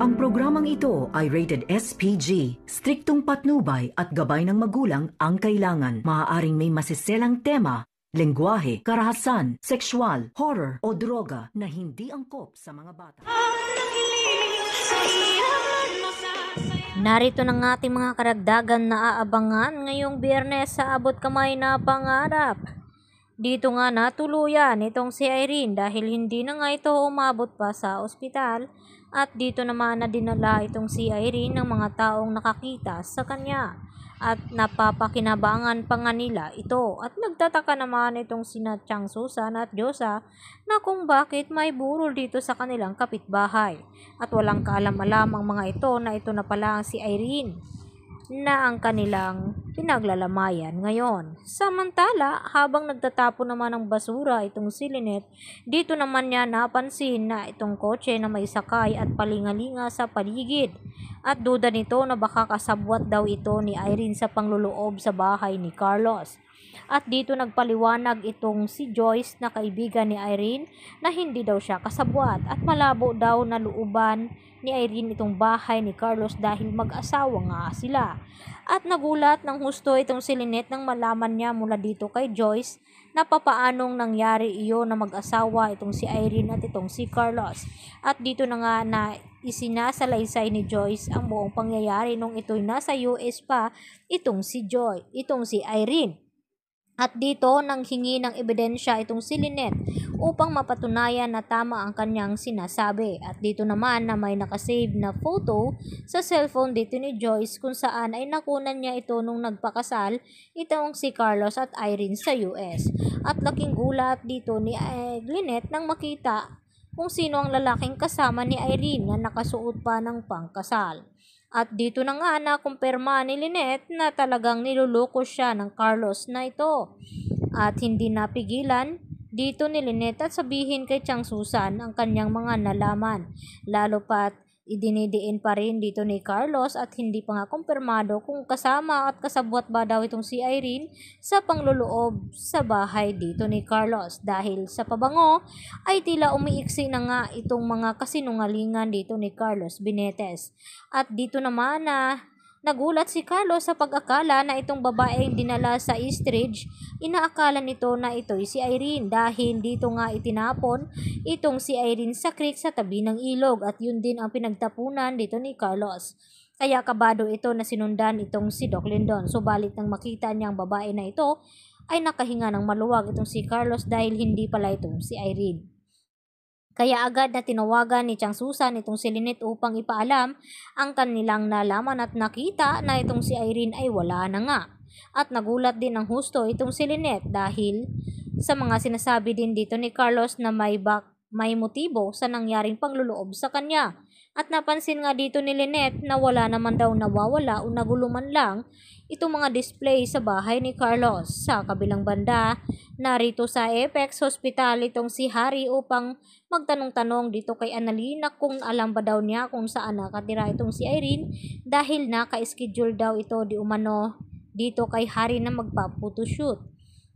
Ang programang ito ay rated SPG. Striktong patnubay at gabay ng magulang ang kailangan. Maaaring may masiselang tema, lengguwahe, karahasan, sexual, horror o droga na hindi angkop sa mga bata. Narito na ng ating mga karagdagan na aabangan ngayong biyernes sa abot kamay na pangarap. Dito nga natuluyan itong si Irene dahil hindi na nga ito umabot pa sa ospital at dito naman na dinala itong si Irene ng mga taong nakakita sa kanya at napapakinabangan pa nga nila ito. At nagtataka naman itong sina Chang Susan at Josa na kung bakit may burol dito sa kanilang kapitbahay. At walang kaalam-alam ang mga ito na ito na pala ang si Irene na ang kanilang pinaglalamayan ngayon. Samantala, habang nagtatapo naman ng basura itong si Lynette, dito naman niya napansin na itong kotse na may sakay at palingalinga sa paligid. At duda nito na baka kasabwat daw ito ni Irene sa pangluloob sa bahay ni Carlos. At dito nagpaliwanag itong si Joyce na kaibigan ni Irene na hindi daw siya kasabwat at malabo daw na luuban ni Irene itong bahay ni Carlos dahil mag-asawa nga sila. At nagulat ng husto itong si Lynette nang malaman niya mula dito kay Joyce na papaanong nangyari iyon na mag-asawa itong si Irene at itong si Carlos. At dito na nga na isinasalaysay ni Joyce ang buong pangyayari nung ito'y nasa US pa itong si Joy, itong si Irene. At dito nang hingi ng ebidensya itong si Lynette upang mapatunayan na tama ang kanyang sinasabi. At dito naman na may nakasave na photo sa cellphone dito ni Joyce kung saan ay nakunan niya ito nung nagpakasal itong si Carlos at Irene sa US. At laking gulat dito ni eh, Lynette nang makita kung sino ang lalaking kasama ni Irene na nakasuot pa ng pangkasal. At dito na nga na kumpirma ni Lynette na talagang niluloko siya ng Carlos na ito. At hindi napigilan dito ni Lynette at sabihin kay Chang Susan ang kanyang mga nalaman. Lalo pat Idinidiin pa rin dito ni Carlos at hindi pa nga kumpirmado kung kasama at kasabwat ba daw itong si Irene sa pangluloob sa bahay dito ni Carlos dahil sa pabango ay tila umiiksi na nga itong mga kasinungalingan dito ni Carlos Benetes. At dito naman na Nagulat si Carlos sa pag-akala na itong babaeng dinala sa Eastridge, inaakala nito na ito'y si Irene dahil dito nga itinapon itong si Irene sa creek sa tabi ng ilog at yun din ang pinagtapunan dito ni Carlos. Kaya kabado ito na sinundan itong si Doc Lindon. Subalit nang makita niya ang babae na ito, ay nakahinga ng maluwag itong si Carlos dahil hindi pala itong si Irene. Kaya agad na tinawagan ni Chang Susan itong si Lynette upang ipaalam ang kanilang nalaman at nakita na itong si Irene ay wala na nga. At nagulat din ng husto itong si Lynette dahil sa mga sinasabi din dito ni Carlos na may back may motibo sa nangyaring pangluloob sa kanya. At napansin nga dito ni Lynette na wala naman daw nawawala o naguluman lang itong mga display sa bahay ni Carlos. Sa kabilang banda, narito sa Apex Hospital itong si Harry upang magtanong-tanong dito kay Annalina kung alam ba daw niya kung saan nakatira itong si Irene dahil naka-schedule daw ito di umano dito kay Harry na magpa-photoshoot.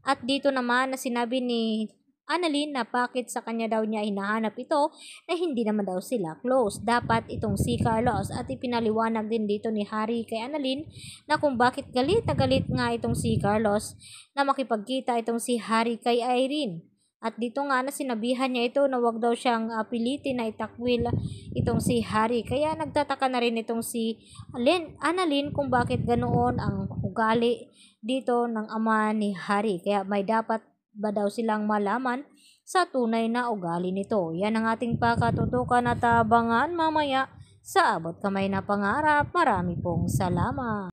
At dito naman na sinabi ni Annalyn na bakit sa kanya daw niya hinahanap ito na hindi naman daw sila close. Dapat itong si Carlos at ipinaliwanag din dito ni Harry kay Annalyn na kung bakit galit na galit nga itong si Carlos na makipagkita itong si Harry kay Irene. At dito nga na sinabihan niya ito na wag daw siyang apilitin ah, pilitin na itakwil itong si Harry. Kaya nagtataka na rin itong si Lynn, Annalyn kung bakit ganoon ang ugali dito ng ama ni Harry. Kaya may dapat ba daw silang malaman sa tunay na ugali nito. Yan ang ating pakatutukan at abangan mamaya sa abot kamay na pangarap. Marami pong salamat.